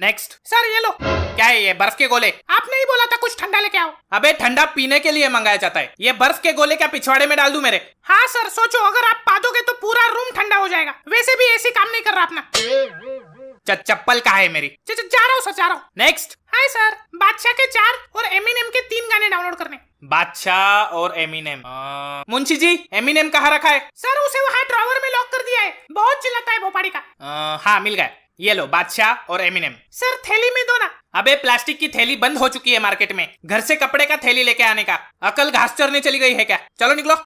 next sir ये लो क्या है ये बर्फ के गोले आपने ही बोला था कुछ ठंडा लेके आओ अबे ठंडा पीने के लिए मंगाया जाता है ये बर्फ के गोले क्या पिछवाड़े में डाल दू मेरे हाँ सर सोचो अगर आप पा दोगे तो पूरा रूम ठंडा हो जाएगा वैसे भी ऐसी काम नहीं कर रहा अपना चप्पल का है मेरी जा रहा हूँ सर जा रहा हूँ नेक्स्ट हाय सर बादशाह के चार और एमिनेम के तीन गाने डाउनलोड करने बादशाह और एमिनेम मुंशी जी एमिनेम कहाँ रखा है सर उसे वहाँ ड्रावर में लॉक कर दिया है बहुत चिल्लाता है भोपाड़ी का हाँ मिल गया ये लो बादशाह और एमिनेम सर थैली में दो ना अबे प्लास्टिक की थैली बंद हो चुकी है मार्केट में घर से कपड़े का थैली लेके आने का अकल घास चरने चली गई है क्या चलो निकलो